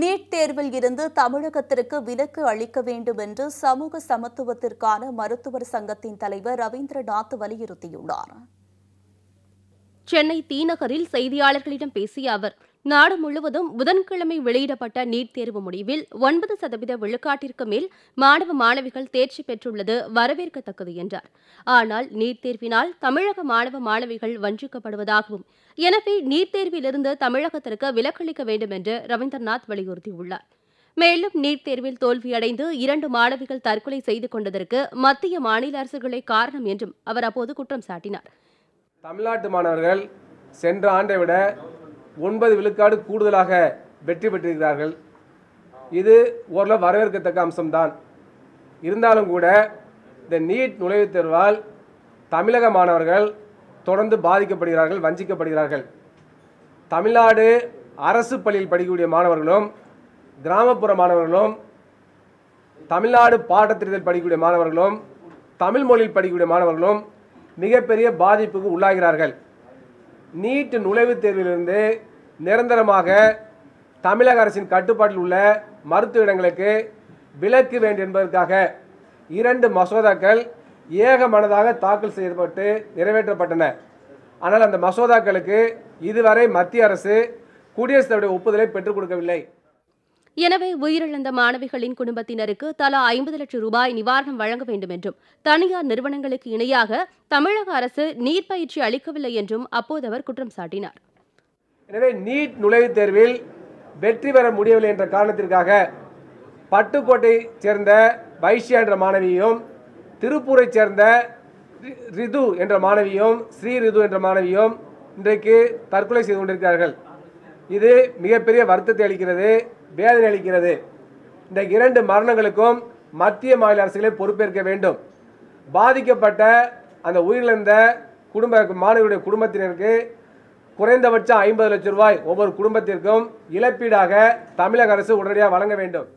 NEET தேர்வில் இருந்து தமிழகத்திற்கு விலக்கு அளிக்க வேண்டும் என்று சமூக சமத்துவத்திற்கான மருத்துவர் சங்கத்தின் தலைவர் ரவீந்திரநாத் வலியுறுத்தியுள்ளார் சென்னை தீநகரில் செய்தியாளர்களிடம் பேசிய அவர் நாடு முழுவதும் புதன்கிழமை வெளியிடப்பட்ட நீட் தேர்வு முடிவில் ஒன்பது சதவீத விழுக்காட்டிற்கு மேல் மாணவ மாணவிகள் தேர்ச்சி பெற்றுள்ளது வரவேற்கத்தக்கது என்றார் ஆனால் நீட் தேர்வினால் தமிழக மாணவ மாணவிகள் வஞ்சிக்கப்படுவதாகவும் எனவே நீட் தேர்விலிருந்து தமிழகத்திற்கு விலக்களிக்க வேண்டும் என்று ரவீந்திரநாத் வலியுறுத்தியுள்ளார் மேலும் நீட் தேர்வில் தோல்வியடைந்து இரண்டு மாணவிகள் தற்கொலை செய்து கொண்டதற்கு மத்திய மாநில அரசுகளே காரணம் என்றும் அவர் அப்போது குற்றம் சாட்டினார் தமிழ்நாட்டு மாணவர்கள் சென்ற ஆண்டை விட ஒன்பது விழுக்காடு கூடுதலாக வெற்றி பெற்றிருக்கிறார்கள் இது ஓரளவு வரவேற்கத்தக்க அம்சம்தான் இருந்தாலும் கூட இந்த நீட் நுழைவுத் தேர்வால் தமிழக மாணவர்கள் தொடர்ந்து பாதிக்கப்படுகிறார்கள் வஞ்சிக்கப்படுகிறார்கள் தமிழ்நாடு அரசு பள்ளியில் படிக்கக்கூடிய மாணவர்களும் கிராமப்புற மாணவர்களும் தமிழ்நாடு பாடத்திட்டத்தில் படிக்கக்கூடிய மாணவர்களும் தமிழ் மொழியில் படிக்கக்கூடிய மாணவர்களும் மிகப்பெரிய பாதிப்புக்கு உள்ளாகிறார்கள் நீட் நுழைவுத் தேர்விலிருந்து நிரந்தரமாக தமிழக அரசின் கட்டுப்பாட்டில் உள்ள மருத்துவ இடங்களுக்கு விலக்கு வேண்டும் என்பதற்காக இரண்டு மசோதாக்கள் ஏகமனதாக தாக்கல் செய்யப்பட்டு நிறைவேற்றப்பட்டன ஆனால் அந்த மசோதாக்களுக்கு இதுவரை மத்திய அரசு குடியரசுத் தலைவருடைய ஒப்புதலை பெற்றுக் கொடுக்கவில்லை எனவே உயிரிழந்த மாணவிகளின் குடும்பத்தினருக்கு தலா ஐம்பது லட்சம் ரூபாய் நிவாரணம் வழங்க வேண்டும் என்றும் தனியார் நிறுவனங்களுக்கு இணையாக தமிழக அரசு நீட் பயிற்சி அளிக்கவில்லை என்றும் அப்போது அவர் குற்றம் சாட்டினார் எனவே நீட் நுழைவுத் தேர்வில் வெற்றி பெற முடியவில்லை என்ற காரணத்திற்காக பட்டுக்கோட்டை சேர்ந்த வைஷ்யா என்ற மாணவியும் திருப்பூரை சேர்ந்த ரிது என்ற மாணவியும் ஸ்ரீ ரிது என்ற மாணவியும் இன்றைக்கு தற்கொலை செய்து கொண்டிருக்கிறார்கள் இது மிகப்பெரிய வருத்தத்தை அளிக்கிறது வேதனை அளிக்கிறது இந்த இரண்டு மரணங்களுக்கும் மத்திய மாநில அரசுகளே பொறுப்பேற்க வேண்டும் பாதிக்கப்பட்ட அந்த உயிரிழந்த குடும்ப மாணவியுடைய குடும்பத்தினருக்கு குறைந்தபட்சம் ஐம்பது லட்சம் ரூபாய் ஒவ்வொரு குடும்பத்திற்கும் இழப்பீடாக தமிழக அரசு உடனடியாக வழங்க வேண்டும்